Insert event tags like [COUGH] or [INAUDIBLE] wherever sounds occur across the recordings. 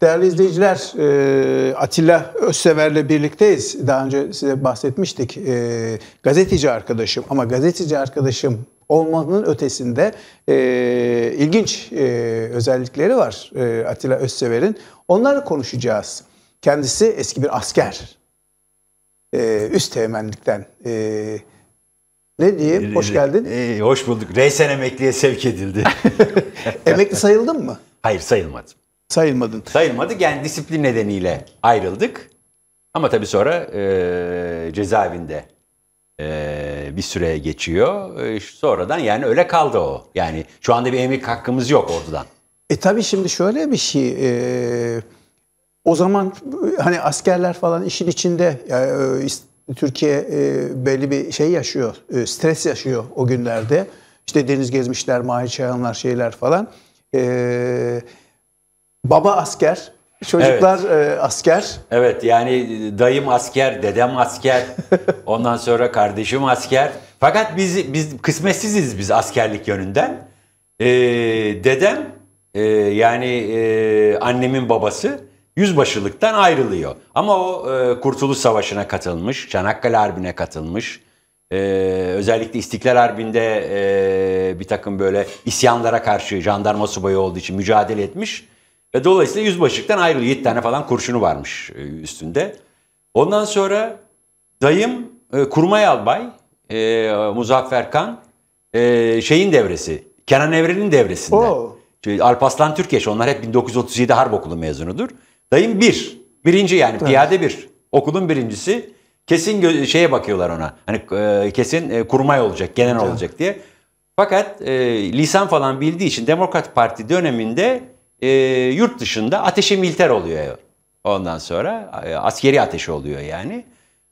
Değerli izleyiciler, e, Atilla Özsever'le birlikteyiz. Daha önce size bahsetmiştik. E, gazeteci arkadaşım ama gazeteci arkadaşım olmanın ötesinde e, ilginç özellikleri var Atilla Özsever'in. Onları konuşacağız. Kendisi eski bir asker. üst teğmenlikten. ne diyeyim? Hoş geldin. E, hoş bulduk. Reysen emekliye sevk edildi. [LAUGHS] Emekli sayıldın mı? Hayır sayılmadım. Sayılmadın. Sayılmadık yani disiplin nedeniyle ayrıldık. Ama tabii sonra e, cezaevinde e, bir süre geçiyor. E, sonradan yani öyle kaldı o. Yani şu anda bir emek hakkımız yok ortadan. E tabii şimdi şöyle bir şey. E, o zaman hani askerler falan işin içinde yani, e, Türkiye e, belli bir şey yaşıyor. E, stres yaşıyor o günlerde. İşte deniz gezmişler, Mahir Çayanlar şeyler falan. Eee Baba asker, çocuklar evet. E, asker. Evet yani dayım asker, dedem asker, [LAUGHS] ondan sonra kardeşim asker. Fakat biz biz kısmetsiziz biz askerlik yönünden. Ee, dedem e, yani e, annemin babası yüzbaşılıktan ayrılıyor. Ama o e, Kurtuluş Savaşı'na katılmış, Çanakkale Harbi'ne katılmış. E, özellikle İstiklal Harbi'nde e, bir takım böyle isyanlara karşı jandarma subayı olduğu için mücadele etmiş. Ve dolayısıyla yüzbaşıktan ayrılıyor. 7 tane falan kurşunu varmış e, üstünde. Ondan sonra dayım e, Kurmay Albay, e, Muzaffer Kan e, şeyin devresi, Kenan Evren'in devresinde. Oo. Şey, Alpaslan Türkeş onlar hep 1937 Harp Okulu mezunudur. Dayım bir, birinci yani evet. piyade bir. Okulun birincisi. Kesin şeye bakıyorlar ona. Hani e, kesin e, kurmay olacak, genel evet. olacak diye. Fakat e, lisan falan bildiği için Demokrat Parti döneminde e, yurt dışında ateşi militer oluyor. Ondan sonra e, askeri ateş oluyor yani.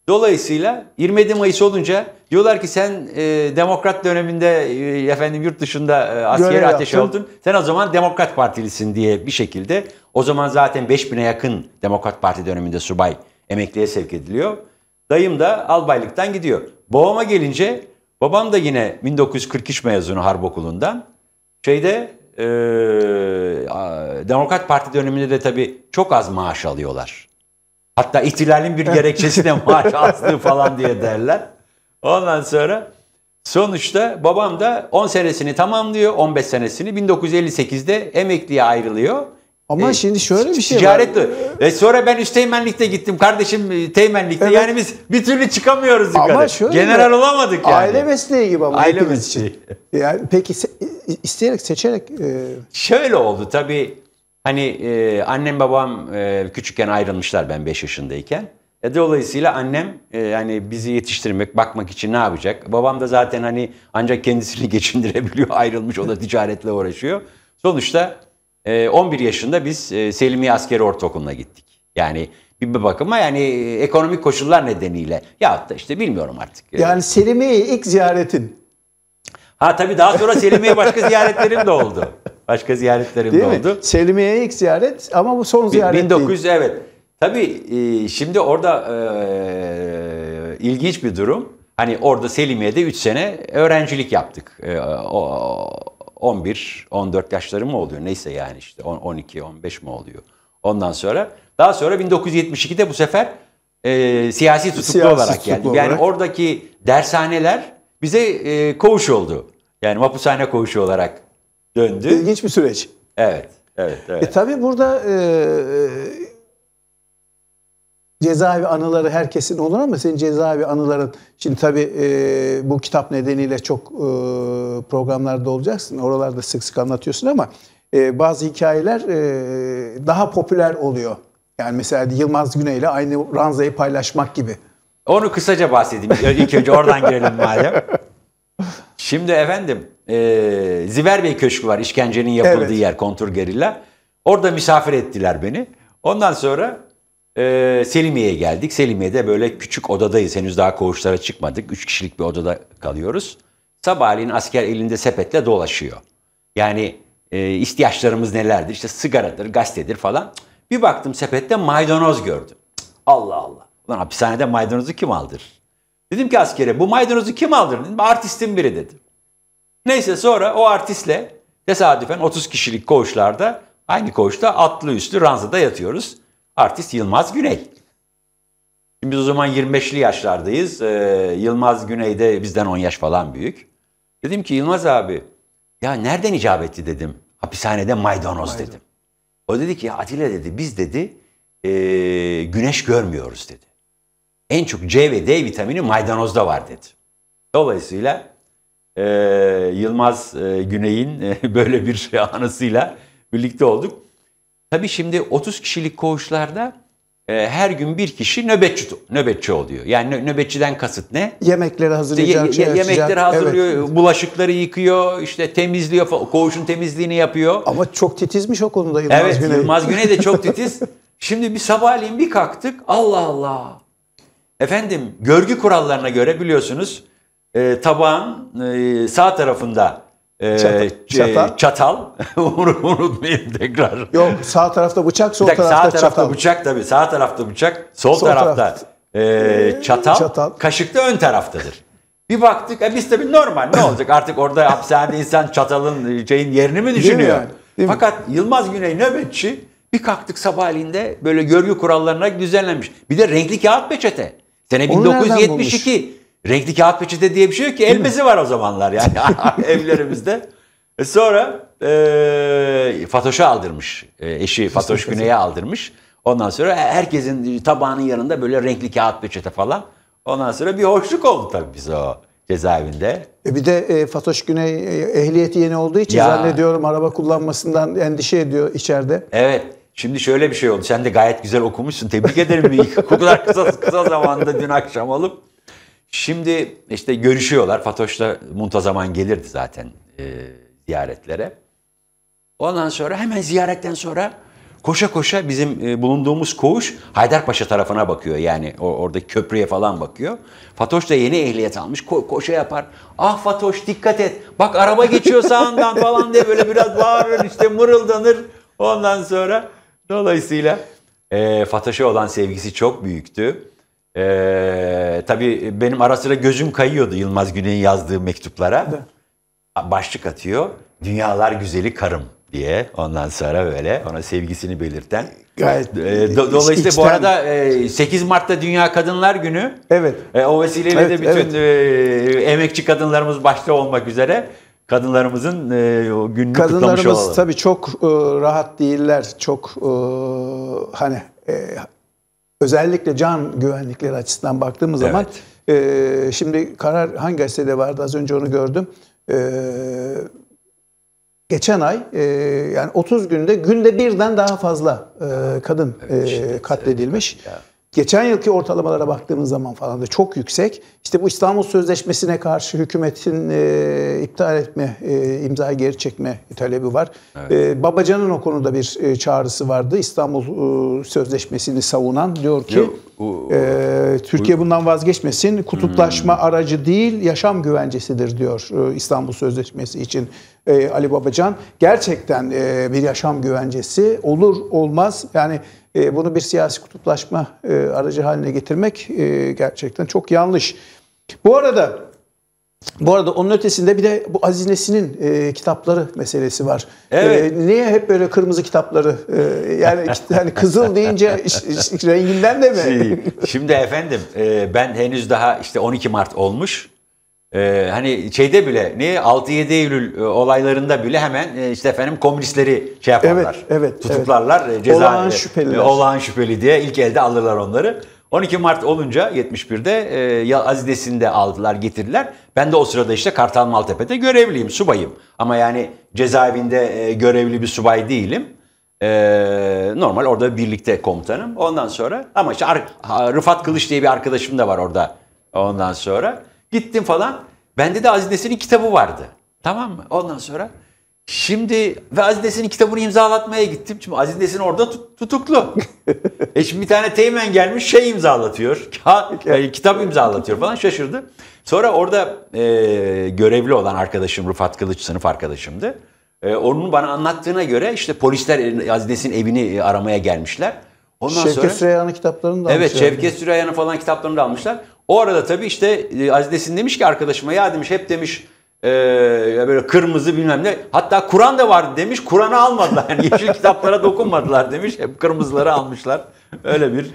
Dolayısıyla 27 Mayıs olunca diyorlar ki sen e, demokrat döneminde e, efendim yurt dışında e, askeri ateş oldun. Sen o zaman demokrat partilisin diye bir şekilde o zaman zaten 5000'e yakın demokrat parti döneminde subay emekliye sevk ediliyor. Dayım da albaylıktan gidiyor. Babama gelince babam da yine 1943 mezunu harp okulundan şeyde e, Demokrat Parti döneminde de tabii çok az maaş alıyorlar. Hatta ihtilalin bir gerekçesi de [LAUGHS] maaş azlığı falan diye derler. Ondan sonra sonuçta babam da 10 senesini tamamlıyor, 15 senesini 1958'de emekliye ayrılıyor. Ama e, şimdi şöyle bir şey ticaret var. Ticaret E sonra ben Üsteğmenlik'te gittim kardeşim e, Teğmenlik'te. Evet. Yani biz bir türlü çıkamıyoruz ama yukarı. Ama şöyle General mi? olamadık yani. Aile mesleği gibi ama. Aile mesleği. Için. Yani peki isteyerek seçerek. E... Şöyle oldu tabii. Hani e, annem babam e, küçükken ayrılmışlar ben 5 yaşındayken. E, dolayısıyla annem e, yani bizi yetiştirmek, bakmak için ne yapacak? Babam da zaten hani ancak kendisini [LAUGHS] geçindirebiliyor. Ayrılmış o da ticaretle uğraşıyor. Sonuçta 11 ee, yaşında biz e, Selimiye Askeri Ortaokulu'na gittik. Yani bir bakıma yani e, ekonomik koşullar nedeniyle ya da işte bilmiyorum artık. Ee, yani Selimiye ilk ziyaretin. Ha tabii daha sonra Selimiye başka ziyaretlerim de oldu. Başka ziyaretlerim değil de mi? oldu. Selimiye ilk ziyaret ama bu son ziyaret 1900 değil. evet. Tabii e, şimdi orada e, ilginç bir durum. Hani orada Selimiye'de 3 sene öğrencilik yaptık. E, o, 11, 14 yaşları mı oluyor? Neyse yani işte 12, 15 mi oluyor? Ondan sonra daha sonra 1972'de bu sefer e, siyasi tutuklu siyasi olarak tutuklu geldi. Olarak. Yani oradaki dershaneler bize e, koğuş oldu. Yani mapushane koğuşu olarak döndü. İlginç bir süreç. Evet. Evet, evet. E tabii burada e, e cezaevi anıları herkesin olur ama senin cezaevi anıların şimdi tabii e, bu kitap nedeniyle çok e, programlarda olacaksın. Oralarda sık sık anlatıyorsun ama e, bazı hikayeler e, daha popüler oluyor. Yani mesela Yılmaz Güney ile aynı ranzayı paylaşmak gibi. Onu kısaca bahsedeyim. İlk önce oradan girelim madem. Şimdi efendim e, Ziver Bey Köşkü var işkencenin yapıldığı evet. yer kontur gerilla. Orada misafir ettiler beni. Ondan sonra ee, Selimiye'ye geldik. Selimiye'de böyle küçük odadayız. Henüz daha koğuşlara çıkmadık. Üç kişilik bir odada kalıyoruz. Sabahleyin asker elinde sepetle dolaşıyor. Yani e, ihtiyaçlarımız nelerdir? İşte sigaradır, gazetedir falan. Bir baktım sepette maydanoz gördüm. Allah Allah. Ulan hapishanede maydanozu kim aldır? Dedim ki askere bu maydanozu kim aldır? Dedim, artistin biri dedim. Neyse sonra o artistle tesadüfen 30 kişilik koğuşlarda aynı koğuşta atlı üstü ranzada yatıyoruz. Artist Yılmaz Güney. Şimdi biz o zaman 25'li yaşlardayız. Ee, Yılmaz Güney de bizden 10 yaş falan büyük. Dedim ki Yılmaz abi ya nereden icap etti dedim. Hapishanede maydanoz Maydon. dedim. O dedi ki Atilla dedi biz dedi e, güneş görmüyoruz dedi. En çok C ve D vitamini maydanozda var dedi. Dolayısıyla e, Yılmaz e, Güney'in e, [LAUGHS] böyle bir şey anısıyla birlikte olduk. Tabii şimdi 30 kişilik koğuşlarda e, her gün bir kişi nöbetçi nöbetçi oluyor. Yani nöbetçiden kasıt ne? Yemekleri hazırlayacak. İşte ye, şey ye, yemekleri hazırlıyor, evet. bulaşıkları yıkıyor, işte temizliyor, koğuşun temizliğini yapıyor. Ama çok titizmiş o konuda Yılmaz evet, Güney. Evet, Yılmaz Güney de çok [LAUGHS] titiz. Şimdi bir sabahleyin bir kalktık, Allah Allah. Efendim, görgü kurallarına göre biliyorsunuz e, tabağın e, sağ tarafında ee, şey, çatal, çatal. [LAUGHS] unutmayayım tekrar. Yok sağ tarafta bıçak, sol tarafta, sağ tarafta çatal. bıçak tabii. Sağ tarafta bıçak, sol, sol tarafta taraf. e, çatal, çatal. Kaşık da ön taraftadır. Bir baktık e, biz tabii normal ne olacak artık orada hapishanede insan çatalın e, şeyin yerini mi düşünüyor? Değil mi yani? Değil mi? Fakat Yılmaz Güney nöbetçi bir kalktık sabahleyinden böyle görgü kurallarına düzenlenmiş. Bir de renkli kağıt peçete. Sene Onu Renkli kağıt peçete diye bir şey yok ki. Elbezi var o zamanlar yani [LAUGHS] [LAUGHS] evlerimizde. E sonra e, Fatoş'a aldırmış. E, eşi Fatoş [LAUGHS] Güney'e aldırmış. Ondan sonra herkesin tabağının yanında böyle renkli kağıt peçete falan. Ondan sonra bir hoşluk oldu tabii biz o cezaevinde. E bir de e, Fatoş Güney e, ehliyeti yeni olduğu için ya. zannediyorum araba kullanmasından endişe ediyor içeride. Evet. Şimdi şöyle bir şey oldu. Sen de gayet güzel okumuşsun. Tebrik ederim. Bu kadar kısa, kısa zamanda dün akşam alıp. Şimdi işte görüşüyorlar. Fatoş'la muntazaman gelirdi zaten e, ziyaretlere. Ondan sonra hemen ziyaretten sonra koşa koşa bizim e, bulunduğumuz koğuş Haydarpaşa tarafına bakıyor. Yani o, oradaki köprüye falan bakıyor. Fatoş da yeni ehliyet almış. Ko- koşa yapar. Ah Fatoş dikkat et. Bak araba geçiyor sağından falan diye böyle biraz bağırır işte mırıldanır. Ondan sonra dolayısıyla e, Fatoş'a olan sevgisi çok büyüktü. Ee, tabii benim ara sıra gözüm kayıyordu Yılmaz Güney'in yazdığı mektuplara. Başlık atıyor. Dünyalar güzeli karım diye ondan sonra böyle ona sevgisini belirten. Gayet. Ee, e, do, dolayısıyla içten. bu arada 8 Mart'ta Dünya Kadınlar Günü. Evet. E, o vesileyle evet, de bütün evet. e, emekçi kadınlarımız başta olmak üzere kadınlarımızın e, o gününü Kadınlarımız kutlamış olalım. tabii çok e, rahat değiller. Çok e, hani e, özellikle can güvenlikleri açısından baktığımız evet. zaman e, şimdi karar hangi gazetede vardı az önce onu gördüm. E, geçen ay e, yani 30 günde günde birden daha fazla e, kadın evet, e, katledilmiş. Evet geçen yılki ortalamalara baktığımız zaman falan da çok yüksek. İşte bu İstanbul Sözleşmesi'ne karşı hükümetin e, iptal etme, e, imzayı geri çekme talebi var. Evet. E, Babacan'ın o konuda bir e, çağrısı vardı. İstanbul e, Sözleşmesi'ni savunan diyor ki Yok, o, o, e, Türkiye bundan vazgeçmesin. Kutuplaşma hmm. aracı değil, yaşam güvencesidir diyor e, İstanbul Sözleşmesi için e, Ali Babacan. Gerçekten e, bir yaşam güvencesi olur olmaz yani e, bunu bir siyasi kutuplaşma e, aracı haline getirmek e, gerçekten çok yanlış. Bu arada bu arada onun ötesinde bir de bu Azinesinin e, kitapları meselesi var. Evet. E, niye hep böyle kırmızı kitapları? E, yani hani kızıl deyince [LAUGHS] renginden de mi? Şey, şimdi efendim e, ben henüz daha işte 12 Mart olmuş. Ee, hani şeyde bile ne 6-7 Eylül e, olaylarında bile hemen e, işte efendim komünistleri şey yaparlar. Evet, evet. Tutuklarlar. Evet. E, ceza, olağan şüpheliler. Olağan şüpheli diye ilk elde alırlar onları. 12 Mart olunca 71'de e, azidesinde aldılar getirdiler. Ben de o sırada işte Kartal Maltepe'de görevliyim, subayım. Ama yani cezaevinde e, görevli bir subay değilim. E, normal orada birlikte komutanım. Ondan sonra ama işte Ar Rıfat Kılıç diye bir arkadaşım da var orada ondan sonra. Gittim falan. Bende de Aziz Nesin'in kitabı vardı. Tamam mı? Ondan sonra şimdi ve Aziz Nesin'in kitabını imzalatmaya gittim. çünkü Aziz Nesin orada tutuklu. [LAUGHS] e şimdi bir tane teğmen gelmiş şey imzalatıyor. E, kitap imzalatıyor falan şaşırdı. Sonra orada e, görevli olan arkadaşım Rıfat Kılıç sınıf arkadaşımdı. E, onun bana anlattığına göre işte polisler Aziz Nesin evini e, aramaya gelmişler. Ondan Şevket sonra, Süreyya'nın kitaplarını da almışlar. Evet Şevket yani. Süreyya'nın falan kitaplarını da almışlar. O arada tabii işte e, Aziz Nesin demiş ki arkadaşıma ya demiş hep demiş e, böyle kırmızı bilmem ne. Hatta Kur'an da vardı demiş. Kur'an'ı almadılar. Yani [LAUGHS] yeşil kitaplara dokunmadılar demiş. Hep kırmızıları almışlar. Öyle bir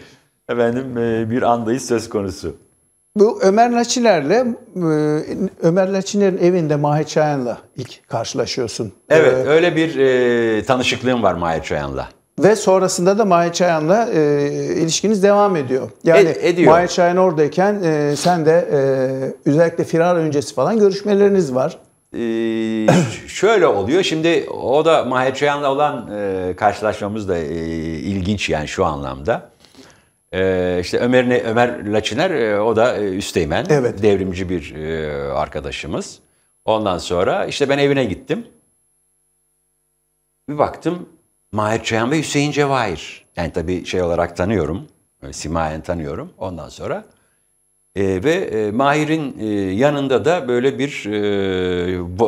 efendim e, bir andayız söz konusu. Bu Ömer Laçiner'le e, Ömer Laçiner'in evinde Mahir Çayan'la ilk karşılaşıyorsun. Evet, öyle bir e, tanışıklığım var Mahir Çayan'la. Ve sonrasında da Mahir Çayan'la e, ilişkiniz devam ediyor. Yani Ed, ediyor. Mahir Çayan oradayken e, sen de e, özellikle firar öncesi falan görüşmeleriniz var. Ee, şöyle oluyor. Şimdi o da Mahir Çayan'la olan e, karşılaşmamız da e, ilginç yani şu anlamda. E, işte Ömer Ömer Laçiner e, o da e, üsteğmen. Evet. Devrimci bir e, arkadaşımız. Ondan sonra işte ben evine gittim. Bir baktım Mahir Çayan ve Hüseyin Cevahir. Yani tabii şey olarak tanıyorum, simayen tanıyorum ondan sonra. E, ve e, Mahir'in e, yanında da böyle bir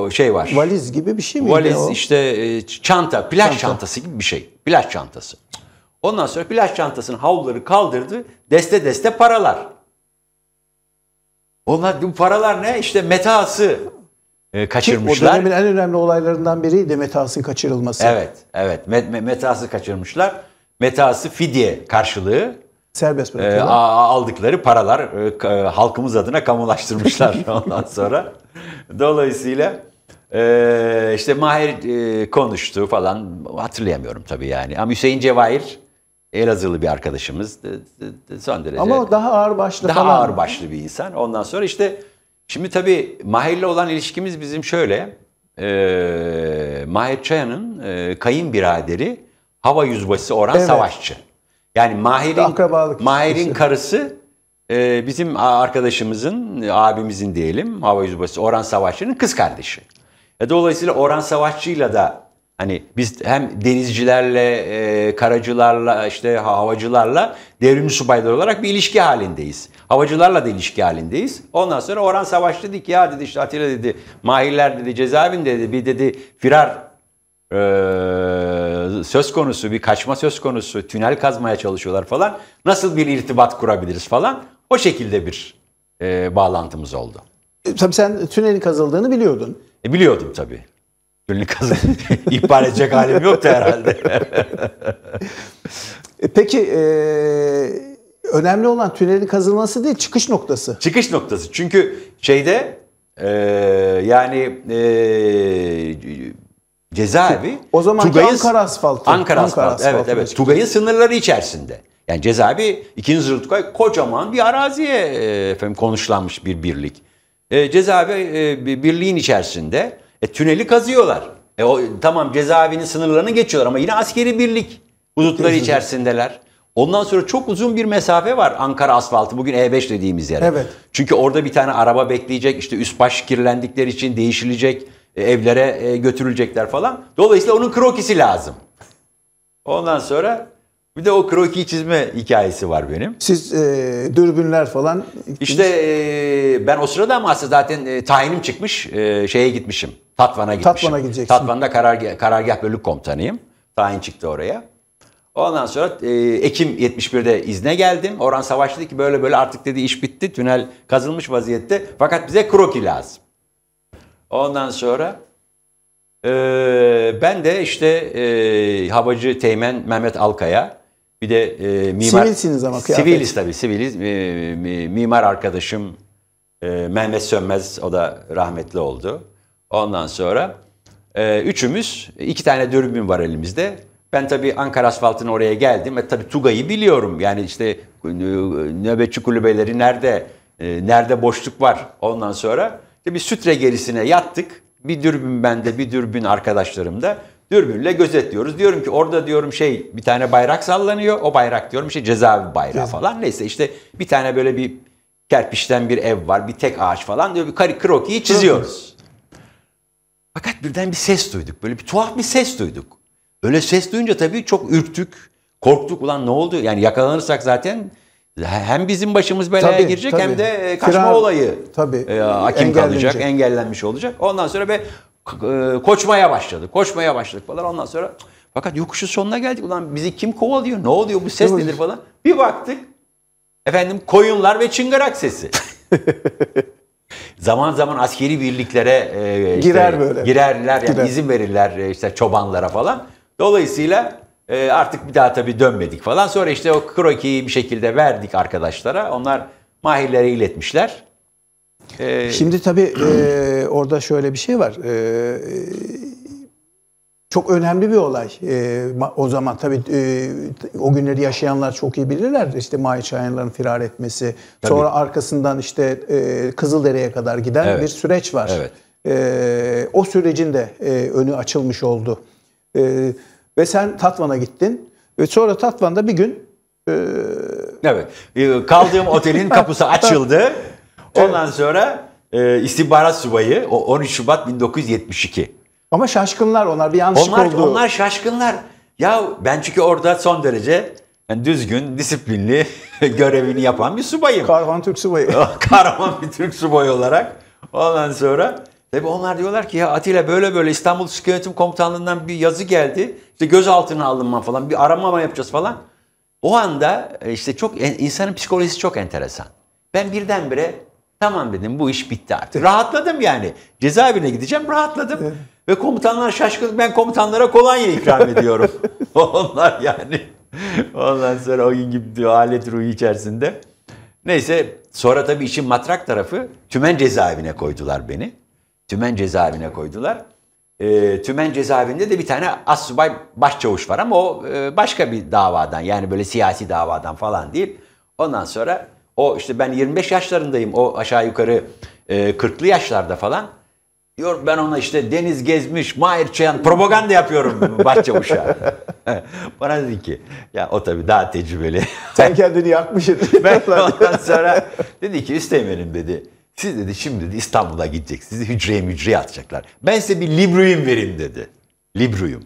e, şey var. Valiz gibi bir şey mi? Valiz o? işte e, çanta, plaj çanta. çantası gibi bir şey. Plaj çantası. Ondan sonra plaj çantasının havluları kaldırdı. Deste deste paralar. Onlar bu paralar ne? İşte metası, ee, kaçırmışlar. Ki o dönemin en önemli olaylarından biri de Metas'ın kaçırılması. Evet, evet. Metas'ı kaçırmışlar. Metas'ı fidye karşılığı serbest e, bırakıyorlar. aldıkları paralar e, halkımız adına kamulaştırmışlar [LAUGHS] ondan sonra. Dolayısıyla e, işte Mahir konuştu falan hatırlayamıyorum tabii yani. Ama Hüseyin Cevahir Elazığlı bir arkadaşımız. Son derece. Ama daha ağır başlı Daha falan. ağır başlı bir insan. Ondan sonra işte Şimdi tabii Mahir'le olan ilişkimiz bizim şöyle. E, Mahir Çaya'nın e, kayınbiraderi hava yüzbaşısı Orhan evet. Savaşçı. Yani Mahir'in Mahir'in karısı e, bizim arkadaşımızın, e, abimizin diyelim hava yüzbaşısı Orhan Savaşçı'nın kız kardeşi. E, dolayısıyla Orhan Savaşçı'yla da Hani biz hem denizcilerle, e, karacılarla, işte havacılarla devrimci subaylar olarak bir ilişki halindeyiz. Havacılarla da ilişki halindeyiz. Ondan sonra Orhan Savaş dedi ki ya dedi işte Atilla dedi, Mahirler dedi, cezaevin dedi, bir dedi firar e, söz konusu, bir kaçma söz konusu, tünel kazmaya çalışıyorlar falan. Nasıl bir irtibat kurabiliriz falan. O şekilde bir e, bağlantımız oldu. E, tabii sen tünelin kazıldığını biliyordun. E, biliyordum tabii. Gönül kazı [LAUGHS] ihbar edecek halim yoktu herhalde. E, peki e, önemli olan tünelin kazılması değil çıkış noktası. Çıkış noktası çünkü şeyde e, yani e, cezaevi o zaman Tugay'ın, Ankara asfaltı. Ankara, asfaltı. Ankara asfaltı. Evet evet. Çıkıyor. Tugay'ın sınırları içerisinde. Yani cezaevi 2. Zırhlı Tugay kocaman bir araziye e, efendim konuşlanmış bir birlik. E, cezaevi e, birliğin içerisinde e tüneli kazıyorlar. E o, tamam cezaevinin sınırlarını geçiyorlar ama yine askeri birlik hudutları içerisindeler. Ondan sonra çok uzun bir mesafe var Ankara asfaltı. Bugün E5 dediğimiz yer. Evet. Çünkü orada bir tane araba bekleyecek. İşte üst baş kirlendikleri için değişilecek. E, evlere e, götürülecekler falan. Dolayısıyla onun krokisi lazım. Ondan sonra bir de o kroki çizme hikayesi var benim. Siz e, dürbünler falan... İşte e, ben o sırada ama zaten e, tayinim çıkmış, e, şeye gitmişim. Tatvan'a gitmişim. Tatvan'a gideceksin. Tatvan'da karargah, karargah bölük komutanıyım. Tayin çıktı oraya. Ondan sonra e, Ekim 71'de izne geldim. Orhan Savaş dedi ki böyle böyle artık dedi iş bitti. Tünel kazılmış vaziyette. Fakat bize kroki lazım. Ondan sonra e, ben de işte e, Havacı Teğmen Mehmet Alkaya bir de e, mimar... Sivilsiniz ama kıyafet. Siviliz tabii siviliz. E, mimar arkadaşım e, Mehmet Sönmez o da rahmetli oldu. Ondan sonra e, üçümüz iki tane dürbün var elimizde. Ben tabii Ankara asfaltına oraya geldim. ve tabii Tugay'ı biliyorum. Yani işte e, nöbetçi kulübeleri nerede, e, nerede boşluk var. Ondan sonra tabii bir sütre gerisine yattık. Bir dürbün bende, bir dürbün arkadaşlarımda. Dürbünle gözetliyoruz. Diyorum ki orada diyorum şey bir tane bayrak sallanıyor. O bayrak diyorum şey cezaevi bayrağı falan. Neyse işte bir tane böyle bir kerpiçten bir ev var. Bir tek ağaç falan diyor. Bir krokiyi çiziyoruz. Fakat birden bir ses duyduk. Böyle bir tuhaf bir ses duyduk. Öyle ses duyunca tabii çok ürktük. Korktuk ulan ne oldu? Yani yakalanırsak zaten hem bizim başımız belaya tabii, girecek tabii. hem de kaçma Firar, olayı tabii, e, hakim kalacak, engellenmiş olacak. Ondan sonra be e, koçmaya başladı, Koçmaya başladık falan. Ondan sonra fakat yokuşun sonuna geldik. Ulan bizi kim kovalıyor? Ne oluyor? Bu ses nedir falan. Bir baktık. Efendim koyunlar ve çıngırak sesi. [LAUGHS] zaman zaman askeri birliklere e, işte, girer böyle. Girerler yani Girer. izin verirler e, işte çobanlara falan. Dolayısıyla e, artık bir daha tabii dönmedik falan. Sonra işte o krokiyi bir şekilde verdik arkadaşlara. Onlar mahirlere iletmişler. Ee, Şimdi tabii e, orada şöyle bir şey var. E, çok önemli bir olay. E, o zaman tabii e, o günleri yaşayanlar çok iyi bilirler. İşte Mahir Şahinlerin firar etmesi, tabii. sonra arkasından işte e, Kızıldere'ye kadar giden evet. bir süreç var. Evet. E, o sürecin de e, önü açılmış oldu. E, ve sen Tatvan'a gittin. Ve sonra Tatvan'da bir gün... E, evet. Kaldığım otelin kapısı [LAUGHS] açıldı. Ondan evet. sonra e, istihbarat subayı o 13 Şubat 1972. Ama şaşkınlar onlar bir yanlış onlar, oldu. Onlar şaşkınlar. Ya ben çünkü orada son derece yani düzgün, disiplinli [LAUGHS] görevini yapan bir subayım. Kahraman Türk subayı. [LAUGHS] Kahraman bir Türk subayı olarak. Ondan sonra tabi onlar diyorlar ki ya Atilla böyle böyle İstanbul Sıkı Yönetim Komutanlığı'ndan bir yazı geldi. İşte gözaltına alınma falan bir arama yapacağız falan. O anda e, işte çok insanın psikolojisi çok enteresan. Ben birdenbire Tamam dedim bu iş bitti artık. Rahatladım yani. Cezaevine gideceğim rahatladım. Ve komutanlar şaşkın. Ben komutanlara kolonya ikram ediyorum. [LAUGHS] [LAUGHS] Onlar yani. Ondan sonra o gün gibi alet ruhu içerisinde. Neyse sonra tabii işin matrak tarafı tümen cezaevine koydular beni. Tümen cezaevine koydular. E, tümen cezaevinde de bir tane assubay başçavuş var ama o e, başka bir davadan yani böyle siyasi davadan falan değil. Ondan sonra o işte ben 25 yaşlarındayım. O aşağı yukarı e, 40'lı yaşlarda falan. Diyor ben ona işte Deniz Gezmiş, Mahir Çayan propaganda yapıyorum [LAUGHS] bahçe uşağı. [LAUGHS] Bana dedi ki ya o tabii daha tecrübeli. [LAUGHS] Sen kendini yakmışsın. ben ondan sonra dedi ki üsteğmenim dedi. Siz dedi şimdi dedi İstanbul'a gidecek. Sizi hücreye mücreye atacaklar. Ben size bir librium verin dedi. Librium.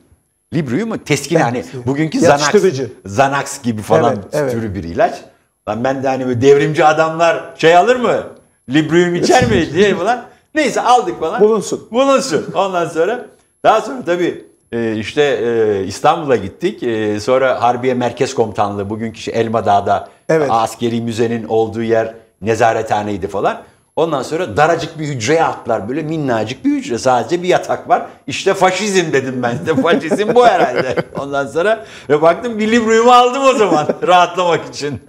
Librium mu? Teskin hani bugünkü zanax, zanax gibi falan evet, evet. türü bir ilaç. Lan ben de hani böyle devrimci adamlar şey alır mı? Librium içer mi [LAUGHS] diye falan. Neyse aldık falan. Bulunsun. Bulunsun. Ondan sonra daha sonra tabii e, işte e, İstanbul'a gittik. E, sonra Harbiye Merkez Komutanlığı bugünkü şey Elmadağ'da evet. askeri müzenin olduğu yer nezarethaneydi falan. Ondan sonra daracık bir hücreye atlar böyle minnacık bir hücre. Sadece bir yatak var. İşte faşizm dedim ben de. Faşizm bu herhalde. [LAUGHS] Ondan sonra ve baktım bir libroyu aldım o zaman [LAUGHS] rahatlamak için.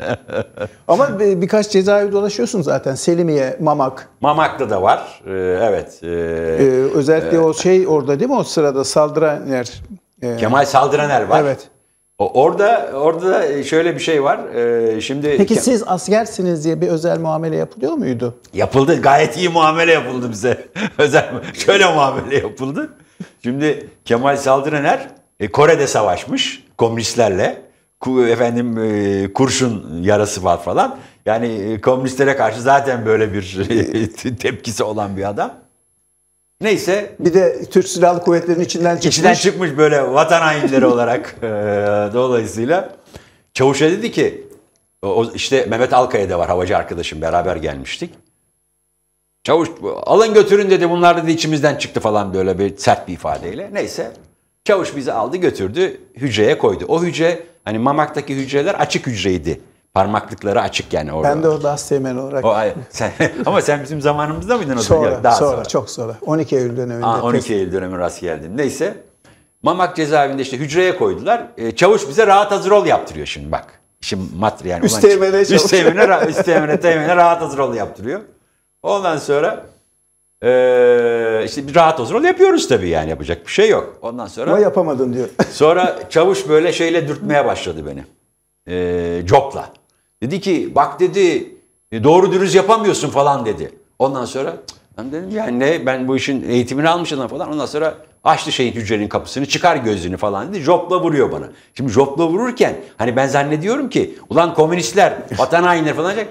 [LAUGHS] Ama bir, birkaç cezaevi dolaşıyorsun zaten. Selimiye, Mamak. Mamak'ta da var. Ee, evet. Ee, ee, özellikle e, o şey orada değil mi? O sırada saldıranlar. E, Kemal Saldıraner var. Evet. Orada orada şöyle bir şey var. Ee, şimdi Peki siz askersiniz diye bir özel muamele yapılıyor muydu? Yapıldı. Gayet iyi muamele yapıldı bize. [LAUGHS] özel şöyle muamele yapıldı. Şimdi Kemal Saldıraner e, Kore'de savaşmış komünistlerle. efendim e, kurşun yarası var falan. Yani e, komünistlere karşı zaten böyle bir [LAUGHS] tepkisi olan bir adam. Neyse. Bir de Türk Silahlı Kuvvetleri'nin içinden çıkmış. İçinden çıkmış böyle vatan hainleri olarak. [LAUGHS] Ee, dolayısıyla Çavuş'a dedi ki o, işte Mehmet Alkaya da var havacı arkadaşım beraber gelmiştik. Çavuş alın götürün dedi bunlar dedi içimizden çıktı falan böyle bir sert bir ifadeyle. Neyse Çavuş bizi aldı götürdü hücreye koydu. O hücre hani Mamak'taki hücreler açık hücreydi. Parmaklıkları açık yani orada. Ben de orada hastayım olarak. O, hayır. sen, [LAUGHS] ama sen bizim zamanımızda mıydın o sonra, zaman? Daha sonra, sonra, çok sonra. 12 Eylül döneminde. Aa, 12 Eylül dönemi rast geldim. Neyse. Mamak cezaevinde işte hücreye koydular. E, çavuş bize rahat hazır ol yaptırıyor şimdi bak. Şimdi mat yani. Üst temine çavuş. Üst temine, üst temine, temine rahat hazır ol yaptırıyor. Ondan sonra ee, işte bir rahat hazır Onu yapıyoruz tabii yani yapacak bir şey yok. Ondan sonra... Ama yapamadın diyor. sonra çavuş böyle şeyle dürtmeye başladı beni. Ee, copla. Dedi ki bak dedi e, doğru dürüst yapamıyorsun falan dedi. Ondan sonra ben dedim yani ne ben bu işin eğitimini almışım falan. Ondan sonra açtı şeyin hücrenin kapısını çıkar gözünü falan dedi. Jopla vuruyor bana. Şimdi jopla vururken hani ben zannediyorum ki ulan komünistler [LAUGHS] vatan hainleri falan olacak.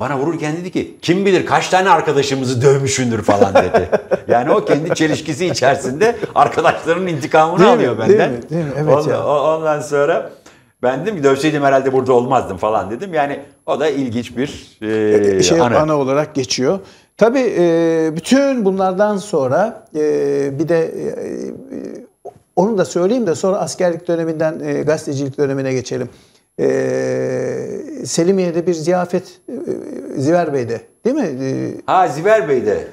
Bana vururken dedi ki kim bilir kaç tane arkadaşımızı dövmüşündür falan dedi. [LAUGHS] yani o kendi çelişkisi içerisinde arkadaşlarının intikamını değil alıyor mi? benden. Değil mi? Değil mi? Evet ondan, ya. ondan sonra ben dedim ki dövseydim herhalde burada olmazdım falan dedim. Yani o da ilginç bir e, e şey anı. ana olarak geçiyor. Tabii e, bütün bunlardan sonra e, bir de e, e, onu da söyleyeyim de sonra askerlik döneminden e, gazetecilik dönemine geçelim. E, Selimiye'de bir ziyafet e, e Ziver Bey'de değil mi? E, ha Ziver Bey'de.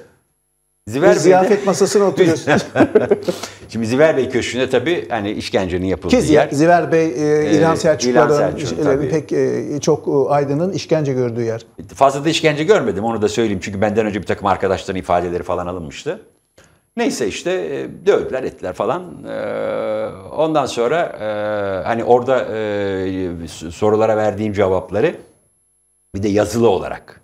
Ziver Biz ziyafet Bey'de... masasına oturuyorsunuz. [LAUGHS] Şimdi Ziver Bey köşkünde tabii hani işkencenin yapıldığı Ki yer. Ziver Bey, e, ee, İlhan Selçuklu'nun, e, pek e, çok e, aydının işkence gördüğü yer. Fazla da işkence görmedim onu da söyleyeyim. Çünkü benden önce bir takım arkadaşların ifadeleri falan alınmıştı. Neyse işte e, dövdüler ettiler falan. ondan sonra hani orada sorulara verdiğim cevapları bir de yazılı olarak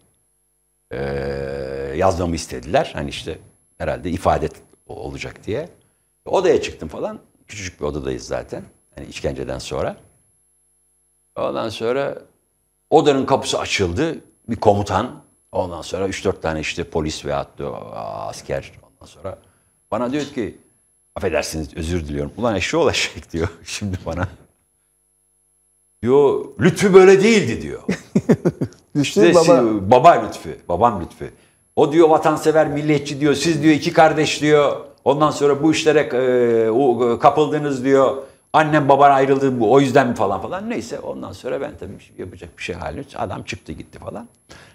yazmamı istediler. Hani işte herhalde ifade olacak diye. Odaya çıktım falan. Küçücük bir odadayız zaten. Yani işkenceden sonra. Ondan sonra odanın kapısı açıldı. Bir komutan. Ondan sonra 3-4 tane işte polis veya asker. Ondan sonra bana diyor ki affedersiniz özür diliyorum. Ulan eşi olacak [LAUGHS] diyor şimdi bana. Diyor Lütfü böyle değildi diyor. [LAUGHS] işte baba. baba Lütfü. Babam Lütfü. O diyor vatansever milliyetçi diyor. Siz diyor iki kardeş diyor. Ondan sonra bu işlere e, kapıldınız diyor. Annem baban ayrıldı bu o yüzden mi falan falan. Neyse ondan sonra ben tabii yapacak bir şey halim. Adam çıktı gitti falan.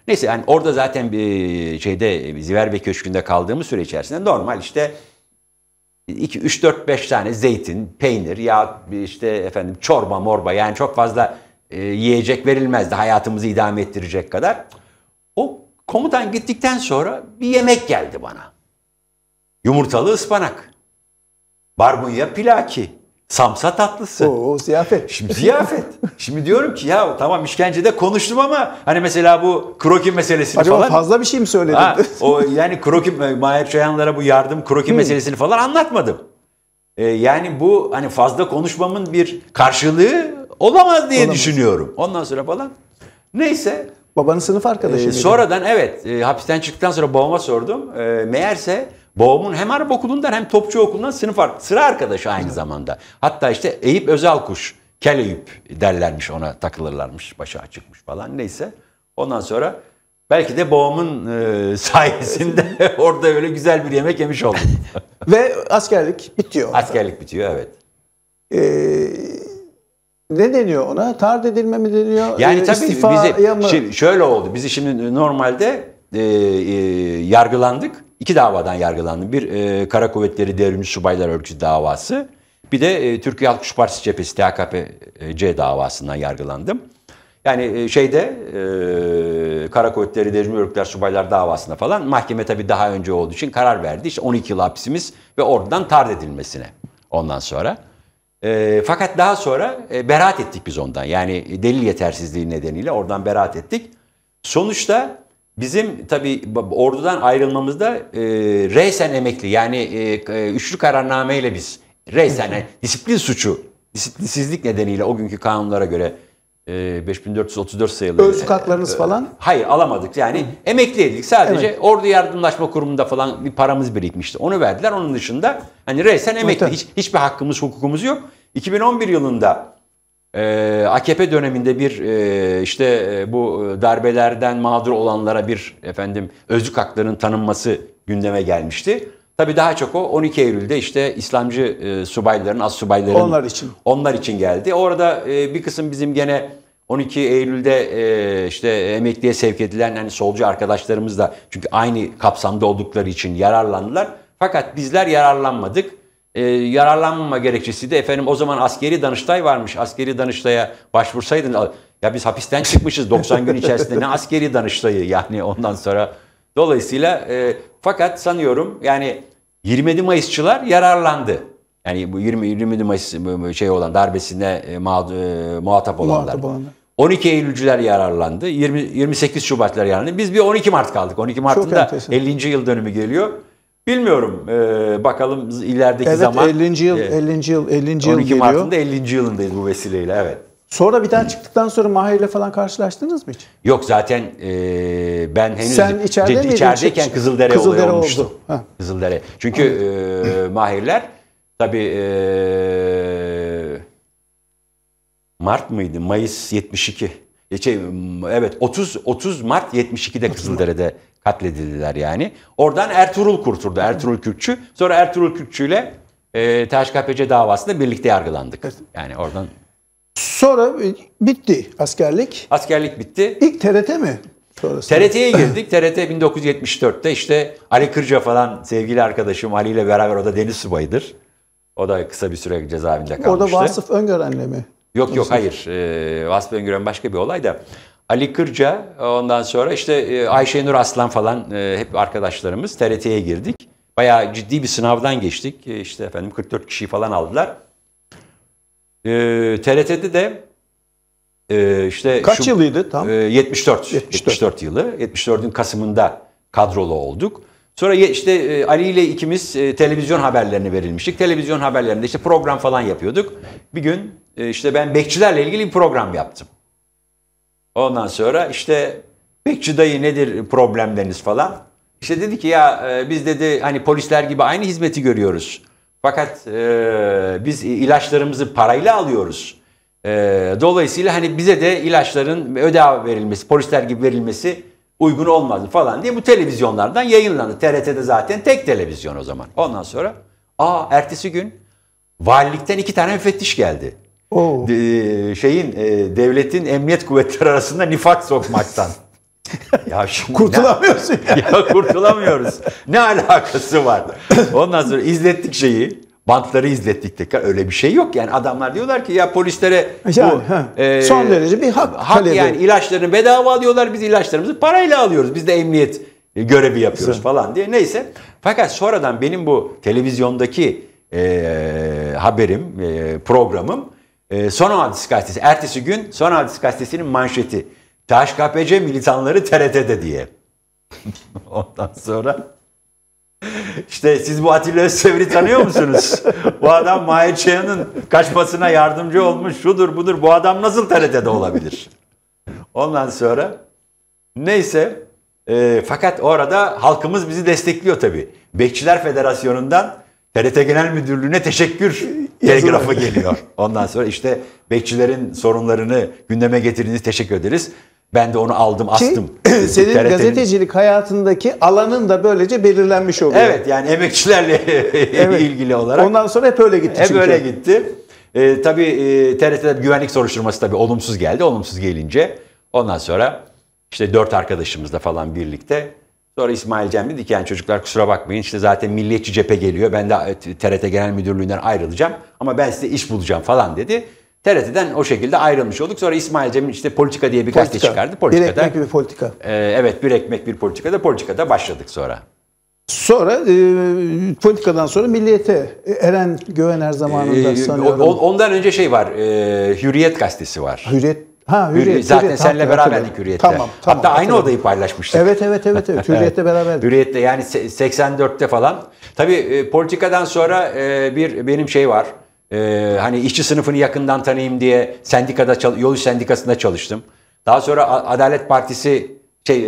Neyse yani orada zaten bir şeyde ziver ve Köşkü'nde kaldığımız süre içerisinde normal işte 2 3 4 5 tane zeytin, peynir, ya işte efendim çorba, morba yani çok fazla e, yiyecek verilmezdi hayatımızı idame ettirecek kadar. O Komutan gittikten sonra bir yemek geldi bana. Yumurtalı ıspanak. Barbunya pilaki. Samsa tatlısı. Oo, ziyafet. Şimdi ziyafet. Şimdi diyorum ki ya tamam işkencede konuştum ama hani mesela bu kroki meselesini Acaba falan. Acaba fazla bir şey mi söyledim? Ha, o yani kroki, Mahir Çayanlara bu yardım kroki hmm. meselesini falan anlatmadım. Ee, yani bu hani fazla konuşmamın bir karşılığı olamaz diye olamaz. düşünüyorum. Ondan sonra falan. Neyse Babanın sınıf arkadaşı. Ee, sonradan evet e, hapisten çıktıktan sonra babama sordum. E, meğerse babamın hem harp okulundan hem topçu okulundan sınıf sıra arkadaşı aynı zamanda. Hatta işte Eyüp Özalkuş, Kel Eyüp derlermiş ona takılırlarmış. Başı açıkmış falan neyse. Ondan sonra Belki de babamın e, [LAUGHS] sayesinde [LAUGHS] orada öyle güzel bir yemek yemiş oldum. [LAUGHS] Ve askerlik bitiyor. Askerlik bitiyor evet. Ee, ne deniyor ona? Tard edilme mi deniyor? Yani ee, tabii bizi, mı? Şimdi şöyle oldu. Bizi şimdi normalde e, e, yargılandık. İki davadan yargılandım. Bir e, Kara Kuvvetleri Devrimci Subaylar Örgütü davası. Bir de e, Türkiye Halk Kuş Partisi cephesi THKPC davasından yargılandım. Yani e, şeyde e, Kara Kuvvetleri Devrimci Örgütler Subaylar davasında falan mahkeme tabii daha önce olduğu için karar verdi. İşte 12 yıl hapsimiz ve oradan tard edilmesine ondan sonra. E, fakat daha sonra e, beraat ettik biz ondan. Yani delil yetersizliği nedeniyle oradan beraat ettik. Sonuçta bizim tabi ordudan ayrılmamızda e, reysen emekli yani e, e üçlü kararnameyle biz reysen [LAUGHS] disiplin suçu disiplinsizlik nedeniyle o günkü kanunlara göre e, ee, 5434 sayılı. Özlük haklarınız e, ee, falan? Hayır alamadık yani Hı. emekliydik sadece evet. Ordu Yardımlaşma Kurumu'nda falan bir paramız birikmişti. Onu verdiler onun dışında hani resen emekli hiç, hiçbir hakkımız hukukumuz yok. 2011 yılında e, AKP döneminde bir e, işte e, bu e, darbelerden mağdur olanlara bir efendim özlük haklarının tanınması gündeme gelmişti. Tabii daha çok o 12 Eylül'de işte İslamcı e, subayların, az subayların onlar için. Onlar için geldi. Orada e, bir kısım bizim gene 12 Eylül'de e, işte emekliye sevk edilen hani solcu arkadaşlarımız da çünkü aynı kapsamda oldukları için yararlandılar. Fakat bizler yararlanmadık. E, yararlanmama gerekçesi de efendim o zaman askeri danıştay varmış. Askeri danıştaya başvursaydın ya biz hapisten çıkmışız 90 gün içerisinde ne askeri danıştayı yani ondan sonra. Dolayısıyla e, fakat sanıyorum yani 27 Mayısçılar yararlandı. Yani bu 20 27 Mayıs şey olan darbesine e, e, muhatap olanlar. Muhatap 12 Eylülcüler yararlandı. 20, 28 Şubatlar yararlandı. Biz bir 12 Mart kaldık. 12 Mart'ın da 50. yıl dönümü geliyor. Bilmiyorum. Ee, bakalım ilerideki evet, zaman. Evet 50. yıl 50. E, yıl 50. yıl 12 geliyor. 12 Mart'ın da 50. yılındayız bu vesileyle. Evet. Sonra bir daha çıktıktan sonra Mahir'le falan karşılaştınız mı hiç? Yok zaten e, ben henüz Sen içeride miydin? içerideyken Kızıldere, Kızıldere Oldu. Ha. Kızıldere. Çünkü e, Mahir'ler tabii e, Mart mıydı? Mayıs 72. E, şey, evet 30 30 Mart 72'de 30 Kızıldere'de Mart. katledildiler yani. Oradan Ertuğrul kurtuldu. Ertuğrul Kürkçü. Sonra Ertuğrul Kürkçü ile e, THKPC davasında birlikte yargılandık. Yani oradan Sonra bitti askerlik. Askerlik bitti. İlk TRT mi? Sonrasında. TRT'ye girdik. TRT [CLEARS THROAT] 1974'te işte Ali Kırca falan sevgili arkadaşım Ali ile beraber o da deniz subayıdır. O da kısa bir süre cezaevinde kalmıştı. Orada Vasıf Öngören'le mi? Yok yok hayır. Ee, Vasıf Öngören başka bir olay da. Ali Kırca ondan sonra işte e, Ayşe Nur Aslan falan e, hep arkadaşlarımız TRT'ye girdik. Bayağı ciddi bir sınavdan geçtik. E, işte efendim 44 kişiyi falan aldılar. E, ee, TRT'de de e, işte... Kaç şu, yılıydı tam? E, 74. 74. 74 yılı. 74'ün Kasım'ında kadrolu olduk. Sonra işte e, Ali ile ikimiz e, televizyon haberlerini verilmiştik. Televizyon haberlerinde işte program falan yapıyorduk. Bir gün e, işte ben bekçilerle ilgili bir program yaptım. Ondan sonra işte bekçi dayı nedir problemleriniz falan. İşte dedi ki ya biz dedi hani polisler gibi aynı hizmeti görüyoruz. Fakat e, biz ilaçlarımızı parayla alıyoruz. E, dolayısıyla hani bize de ilaçların ödev verilmesi, polisler gibi verilmesi uygun olmadı falan diye bu televizyonlardan yayınlandı. TRT'de zaten tek televizyon o zaman. Ondan sonra aa ertesi gün valilikten iki tane müfettiş geldi. De, şeyin e, devletin emniyet kuvvetleri arasında nifak sokmaktan. [LAUGHS] ya şimdi kurtulamıyorsun. Ne, [LAUGHS] yani. ya kurtulamıyoruz. ne alakası var? Ondan sonra izlettik şeyi. Bantları izlettik tekrar. Öyle bir şey yok yani. Adamlar diyorlar ki ya polislere yani, bu, ha, e, son derece bir hak, hak yani ilaçlarını bedava alıyorlar. Biz ilaçlarımızı parayla alıyoruz. Biz de emniyet e, görevi yapıyoruz Sen. falan diye. Neyse. Fakat sonradan benim bu televizyondaki e, haberim, e, programım e, Son Hadis Gazetesi. Ertesi gün Son Hadis Gazetesi'nin manşeti. THKPC militanları TRT'de diye. [LAUGHS] Ondan sonra işte siz bu Atilla Özsever'i tanıyor musunuz? bu adam Mahir Çayan'ın kaçmasına yardımcı olmuş şudur budur. Bu adam nasıl TRT'de olabilir? Ondan sonra neyse e, fakat orada halkımız bizi destekliyor tabii. Bekçiler Federasyonu'ndan TRT Genel Müdürlüğü'ne teşekkür [LAUGHS] telgrafı geliyor. Ondan sonra işte bekçilerin sorunlarını gündeme getirdiğiniz teşekkür ederiz. Ben de onu aldım, astım. [CLEARS THROAT] senin TRT'nin... gazetecilik hayatındaki alanın da böylece belirlenmiş oluyor. Evet yani emekçilerle [LAUGHS] evet. ilgili olarak. Ondan sonra hep öyle gitti hep çünkü. öyle gitti. E, tabii e, TRT'de güvenlik soruşturması tabii olumsuz geldi. Olumsuz gelince ondan sonra işte dört arkadaşımızla falan birlikte Sonra İsmail Cem dedi ki yani çocuklar kusura bakmayın işte zaten milliyetçi cephe geliyor. Ben de TRT e, Genel Müdürlüğü'nden ayrılacağım ama ben size iş bulacağım falan dedi. TRT'den o şekilde ayrılmış olduk. Sonra İsmail Cem'in işte politika diye bir politika. gazete çıkardı. Politika. Ee, bir ekmek bir politika. E, evet bir ekmek bir politikada politikada başladık sonra. Sonra e, politikadan sonra milliyete e, Eren Gövener zamanında e, sanıyorum. On, ondan önce şey var e, Hürriyet gazetesi var. Hürriyet Ha Hürriyet. Hürriyet zaten hürriyet, seninle beraberdik Hürriyet'te. Tamam, tamam, Hatta aynı odayı paylaşmıştık. Evet evet evet. evet. [LAUGHS] Hürriyet'te beraberdik. Hürriyet'te yani 84'te falan. Tabii e, politikadan sonra e, bir benim şey var e, hani işçi sınıfını yakından tanıyayım diye sendikada yol iş sendikasında çalıştım. Daha sonra Adalet Partisi şey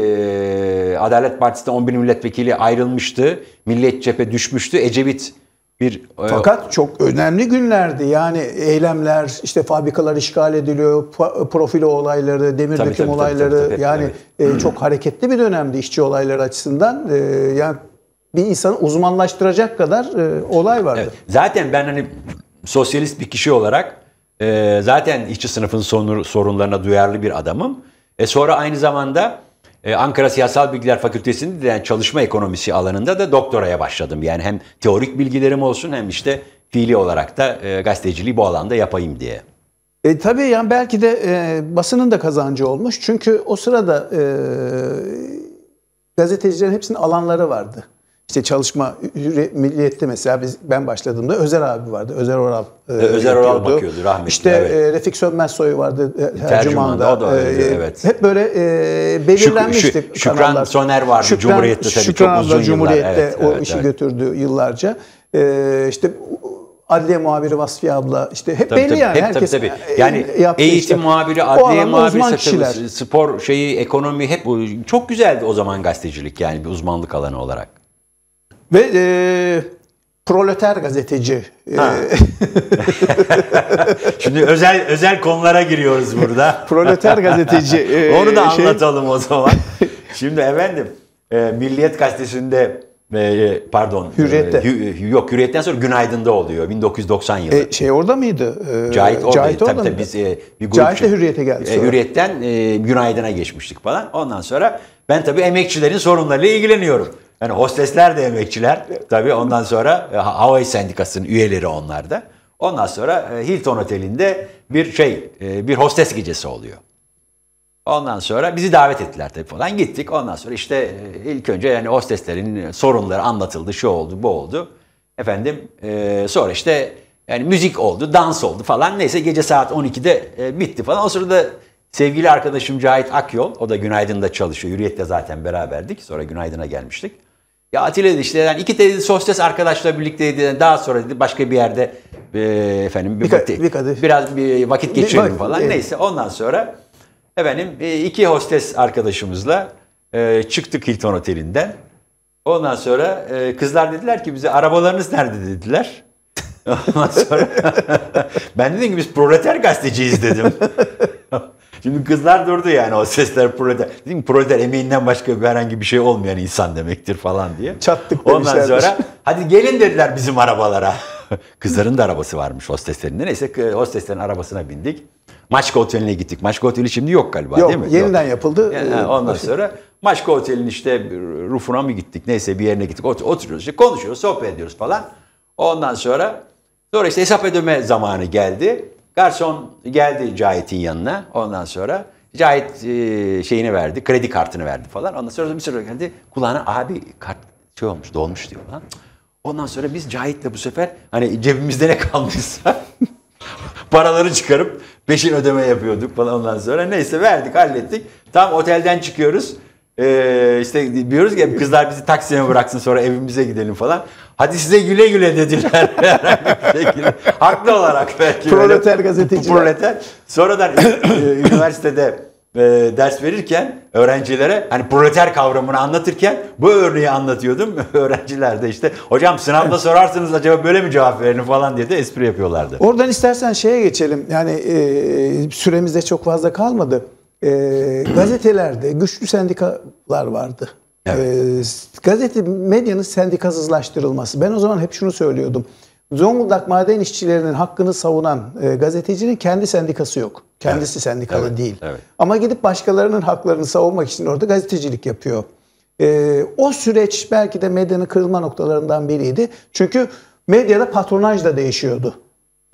e, Adalet Partisi'nden 11 milletvekili ayrılmıştı. Millet cephe düşmüştü. Ecevit bir e, Fakat çok önemli günlerdi. Yani eylemler, işte fabrikalar işgal ediliyor, profilo olayları, demir tabii, döküm tabii, olayları tabii, tabii, tabii, yani tabii. E, çok hareketli bir dönemdi işçi olayları açısından. E, yani bir insanı uzmanlaştıracak kadar e, olay vardı. Evet. Zaten ben hani sosyalist bir kişi olarak e, zaten işçi sınıfının sorunlarına duyarlı bir adamım. E sonra aynı zamanda e, Ankara Siyasal Bilgiler Fakültesi'nde yani çalışma ekonomisi alanında da doktoraya başladım. Yani hem teorik bilgilerim olsun hem işte fiili olarak da e, gazeteciliği bu alanda yapayım diye. E, tabii yani belki de e, basının da kazancı olmuş. Çünkü o sırada e, gazetecilerin hepsinin alanları vardı. İşte çalışma milliyette mesela biz, ben başladığımda Özer abi vardı. Özer Oral e, Özer Oral bakıyordu rahmetli. İşte evet. E, Refik Sönmez soyu vardı e, Tercüman'da. O da öyleydi, e, evet. Hep böyle e, belirlenmişti Şük, Şükran kanallar. Soner vardı Şükran, Cumhuriyet'te tabii Şükran çok uzun yıllar. Cumhuriyet'te evet, o evet, işi evet. götürdü yıllarca. E, işte adliye muhabiri Vasfiye abla işte hep tabii, belli tabii, yani hep, herkes tabii, tabii. yani eğitim işte. muhabiri, adliye muhabiri, kişiler. spor şeyi, ekonomi hep çok güzeldi o zaman gazetecilik yani bir uzmanlık alanı olarak. Ve e, proleter gazeteci. E, [LAUGHS] Şimdi özel özel konulara giriyoruz burada. proleter gazeteci. [LAUGHS] E, Onu da şey... anlatalım o zaman. [LAUGHS] Şimdi efendim e, Milliyet Gazetesi'nde e, e, pardon. Hürriyette. yok Hürriyet'ten sonra Günaydın'da oluyor 1990 yılı. E, şey orada mıydı? E, Cahit oradaydı. Cahit orada tabii, biz e, bir grup. Cahit de Hürriyet'e geldi. Sonra. Hürriyet'ten e, Günaydın'a geçmiştik falan. Ondan sonra ben tabii emekçilerin sorunlarıyla ilgileniyorum. Yani hostesler de emekçiler. Tabii ondan sonra e, Hawaii Sendikası'nın üyeleri onlar da. Ondan sonra e, Hilton Oteli'nde bir şey, e, bir hostes gecesi oluyor. Ondan sonra bizi davet ettiler tabii falan. Gittik. Ondan sonra işte ilk önce yani hosteslerin sorunları anlatıldı. Şu oldu, bu oldu. Efendim sonra işte yani müzik oldu, dans oldu falan. Neyse gece saat 12'de bitti falan. O sırada sevgili arkadaşım Cahit Akyol, o da Günaydın'da çalışıyor. Hürriyet'te zaten beraberdik. Sonra Günaydın'a gelmiştik. Ya Atilla dedi işte yani iki dedi sosyalist arkadaşla birlikteydi. Daha sonra dedi başka bir yerde e, efendim bir, bir, vakti, bir biraz bir vakit geçiriyorum bir, falan. Evet. Neyse ondan sonra efendim e, iki hostes arkadaşımızla e, çıktık Hilton Oteli'nden. Ondan sonra e, kızlar dediler ki bize arabalarınız nerede dediler. [LAUGHS] Ondan sonra [LAUGHS] ben dedim ki biz proleter gazeteciyiz dedim. [LAUGHS] Şimdi kızlar durdu yani o sesler proleter. Değil Proleter emeğinden başka bir herhangi bir şey olmayan insan demektir falan diye. Çattık Ondan sonra hadi gelin dediler bizim arabalara. [LAUGHS] Kızların da arabası varmış hosteslerin. Neyse hosteslerin arabasına bindik. Maçka Oteli'ne gittik. Maçka Oteli şimdi yok galiba yok, değil mi? Yeniden yok. yapıldı. Yani ee, ondan sonra Maçka Oteli'nin işte rufuna mı gittik neyse bir yerine gittik. oturuyoruz işte konuşuyoruz sohbet ediyoruz falan. Ondan sonra sonra işte hesap ödeme zamanı geldi. Garson geldi Cahit'in yanına. Ondan sonra Cahit e, şeyini verdi, kredi kartını verdi falan. Ondan sonra bir süre geldi kulağına abi kart şey olmuş, dolmuş diyor lan. Ondan sonra biz Cahit'le bu sefer hani cebimizde ne kalmışsa [LAUGHS] paraları çıkarıp peşin ödeme yapıyorduk falan ondan sonra. Neyse verdik, hallettik. Tam otelden çıkıyoruz. Ee, işte diyoruz ki kızlar bizi taksiye bıraksın sonra evimize gidelim falan. Hadi size güle güle dediler [LAUGHS] herhangi bir şekilde. Haklı olarak belki. Proleter gazeteci, Proleter. Sonradan e, [COUGHS] üniversitede e, ders verirken öğrencilere hani proleter kavramını anlatırken bu örneği anlatıyordum. [LAUGHS] Öğrenciler de işte hocam sınavda sorarsınız acaba böyle mi cevap verelim falan diye de espri yapıyorlardı. Oradan istersen şeye geçelim. Yani e, süremizde çok fazla kalmadı. E, gazetelerde güçlü sendikalar vardı. Evet. E, gazete medyanın sendikasızlaştırılması. Ben o zaman hep şunu söylüyordum. Zonguldak maden işçilerinin hakkını savunan e, gazetecinin kendi sendikası yok. Kendisi evet. sendikalı evet. değil. Evet. Ama gidip başkalarının haklarını savunmak için orada gazetecilik yapıyor. E, o süreç belki de medyanın kırılma noktalarından biriydi. Çünkü medyada patronaj da değişiyordu.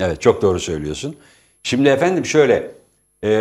Evet çok doğru söylüyorsun. Şimdi efendim şöyle e,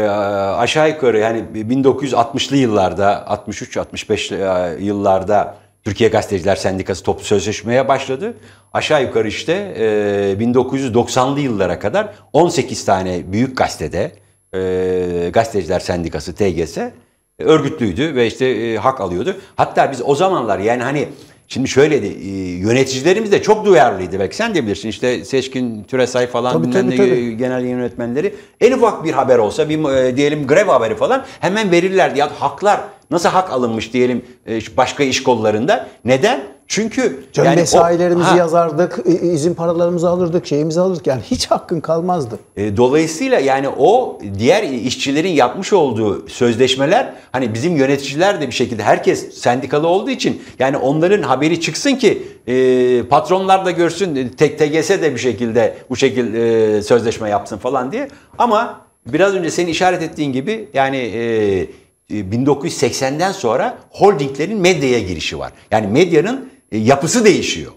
aşağı yukarı yani 1960'lı yıllarda 63-65 e, yıllarda Türkiye Gazeteciler Sendikası toplu sözleşmeye başladı. Aşağı yukarı işte e, 1990'lı yıllara kadar 18 tane büyük gazetede e, Gazeteciler Sendikası TGS e, örgütlüydü ve işte e, hak alıyordu. Hatta biz o zamanlar yani hani Şimdi şöyleydi, e, yöneticilerimiz de çok duyarlıydı. Belki sen de bilirsin işte Seçkin Türesay falan tabii, tabii, tabii. genel yönetmenleri. En ufak bir haber olsa bir e, diyelim grev haberi falan hemen verirlerdi. Ya haklar nasıl hak alınmış diyelim e, başka iş kollarında. Neden? Çünkü yani mesailerimizi o, yazardık, izin paralarımızı alırdık, şeyimizi alırdık. Yani hiç hakkın kalmazdı. E, dolayısıyla yani o diğer işçilerin yapmış olduğu sözleşmeler hani bizim yöneticiler de bir şekilde herkes sendikalı olduğu için yani onların haberi çıksın ki e, patronlar da görsün tek TGS de bir şekilde bu şekilde e, sözleşme yapsın falan diye. Ama biraz önce senin işaret ettiğin gibi yani e, 1980'den e, sonra holdinglerin medyaya girişi var. Yani medyanın e, yapısı değişiyor.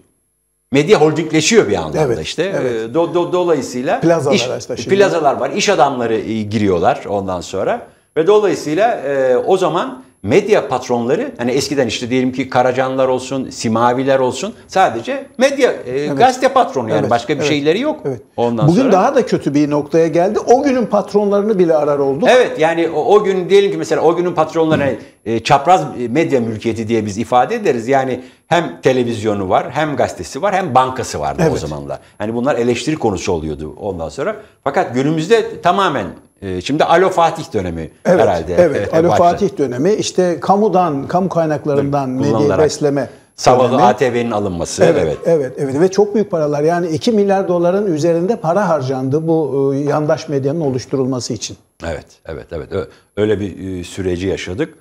Medya holdingleşiyor bir anlamda evet, işte. Evet. E, do, do, dolayısıyla plazalar, iş, plazalar var, iş adamları e, giriyorlar ondan sonra ve dolayısıyla e, o zaman medya patronları hani eskiden işte diyelim ki Karacanlar olsun, Simaviler olsun sadece medya e, evet. gazete patronu yani evet. başka bir evet. şeyleri yok. Evet. Ondan Bugün sonra... daha da kötü bir noktaya geldi. O günün patronlarını bile arar olduk. Evet yani o, o gün diyelim ki mesela o günün patronları e, çapraz medya mülkiyeti diye biz ifade ederiz. Yani hem televizyonu var, hem gazetesi var, hem bankası vardı evet. o zamanlar. Hani bunlar eleştiri konusu oluyordu ondan sonra. Fakat günümüzde tamamen ee, şimdi Alo Fatih dönemi evet, herhalde. Evet, evet Alo başladı. Fatih dönemi işte kamudan, kamu kaynaklarından medyayı besleme. Sabahı ATV'nin alınması. Evet, evet, evet, evet. Ve çok büyük paralar. Yani 2 milyar doların üzerinde para harcandı bu e, yandaş medyanın oluşturulması için. Evet, evet, evet. Öyle bir e, süreci yaşadık.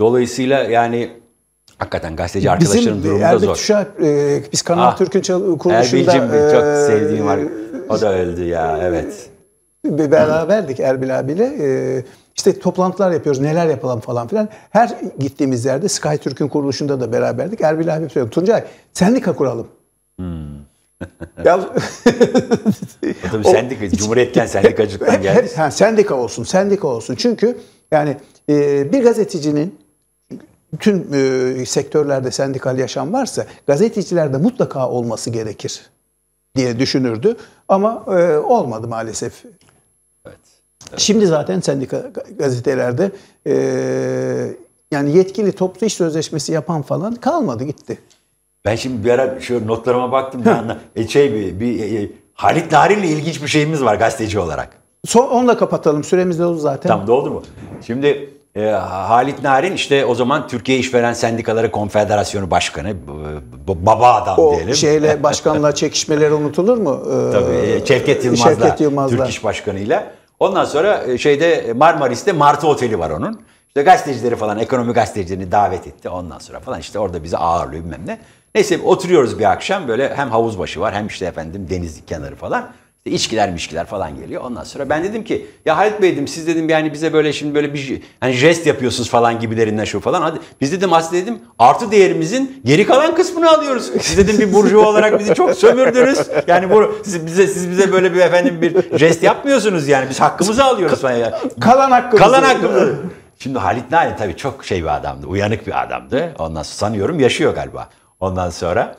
Dolayısıyla yani Hakikaten gazeteci arkadaşlarım durumunda Erbil zor. Tuşar, e, biz Kanal ah, Türk'ün kuruluşunda... Erbil'cim e, çok sevdiğim var. O da öldü ya evet beraberdik Erbil abiyle. E, işte toplantılar yapıyoruz, neler yapalım falan filan. Her gittiğimiz yerde SkyTürk'ün kuruluşunda da beraberdik. Erbil abi söylüyor, Tuncay sendika kuralım. Hmm. ya, Adam [LAUGHS] sendika, o, Cumhuriyetken sendikacılıktan geldi. Hep, ha, sendika olsun, sendika olsun. Çünkü yani e, bir gazetecinin bütün e, sektörlerde sendikal yaşam varsa gazetecilerde mutlaka olması gerekir diye düşünürdü. Ama e, olmadı maalesef. Şimdi zaten sendika gazetelerde e, yani yetkili toplu iş sözleşmesi yapan falan kalmadı gitti. Ben şimdi bir ara şu notlarıma baktım. ben, e, şey bir, bir e, e, Halit Narin'le ilginç bir şeyimiz var gazeteci olarak. Son, onunla kapatalım. Süremiz doldu zaten. Tamam doldu mu? Şimdi e, Halit Narin işte o zaman Türkiye İşveren Sendikaları Konfederasyonu Başkanı. B- baba adam o diyelim. O şeyle [LAUGHS] başkanla çekişmeler unutulur mu? Ee, Tabii. Şevket Yılmaz'la. Yılmaz'la. Türk İş Başkanı'yla. Ondan sonra e, şeyde e, Marmaris'te Martı Oteli var onun. İşte gazetecileri falan, ekonomi gazetecilerini davet etti ondan sonra falan. işte orada bizi ağırlıyor bilmem ne. Neyse oturuyoruz bir akşam böyle hem havuz başı var hem işte efendim deniz kenarı falan. İşte içkiler mişkiler falan geliyor. Ondan sonra ben dedim ki ya Halit Bey dedim siz dedim yani bize böyle şimdi böyle bir hani jest yapıyorsunuz falan gibilerinden şu falan. Hadi biz dedim aslında dedim artı değerimizin geri kalan kısmını alıyoruz. Siz dedim bir burjuva olarak bizi çok sömürdünüz. Yani bu siz bize siz bize böyle bir efendim bir jest yapmıyorsunuz yani biz hakkımızı alıyoruz falan. Yani. Kalan hakkımızı. Kalan hakkımızı. Şimdi Halit Nail tabii çok şey bir adamdı. Uyanık bir adamdı. Ondan sonra sanıyorum yaşıyor galiba. Ondan sonra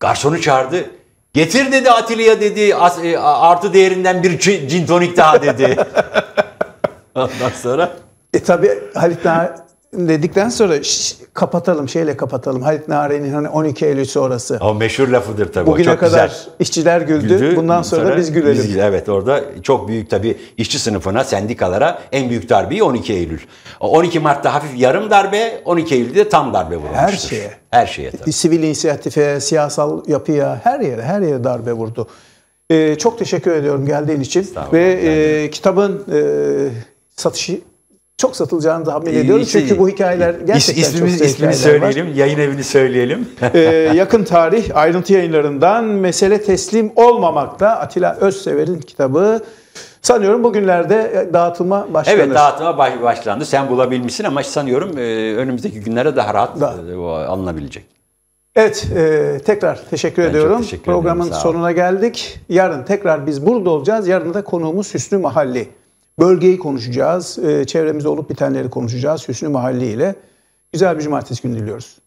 garsonu çağırdı. Getir dedi Atilla dedi e, artı değerinden bir cin tonik daha dedi. [LAUGHS] Ondan sonra. E tabi Halit dedikten sonra kapatalım şeyle kapatalım. Halit Naren'in hani 12 Eylül sonrası. O meşhur lafıdır tabii. Bugüne çok kadar güzel. işçiler güldü. güldü bundan sonra, sonra biz gülelim. Biz, evet orada çok büyük tabii işçi sınıfına, sendikalara en büyük darbeyi 12 Eylül. 12 Mart'ta hafif yarım darbe, 12 Eylül'de tam darbe vurmuştur. Her şeye. Her şeye e, tabii. Sivil inisiyatife, siyasal yapıya, her yere, her yere darbe vurdu. Ee, çok teşekkür ediyorum geldiğin için ve e, kitabın e, satışı çok satılacağını tahmin ee, ediyorum. İşte, Çünkü bu hikayeler gerçekten ismimiz, çok ismini söyleyelim, var. yayın evini söyleyelim. ee, yakın tarih ayrıntı yayınlarından Mesele Teslim Olmamak'ta Atilla Özsever'in kitabı sanıyorum bugünlerde e, dağıtılma başlanır. Evet dağıtılma baş, başlandı. Sen bulabilmişsin ama sanıyorum e, önümüzdeki günlere daha rahat da. e, alınabilecek. Evet, e, tekrar teşekkür ben ediyorum. Teşekkür Programın ederim, sonuna geldik. Yarın tekrar biz burada olacağız. Yarın da konuğumuz Hüsnü Mahalli. Bölgeyi konuşacağız. E, Çevremizde olup bitenleri konuşacağız. Hüsnü Mahalli ile. Güzel bir cumartesi günü diliyoruz.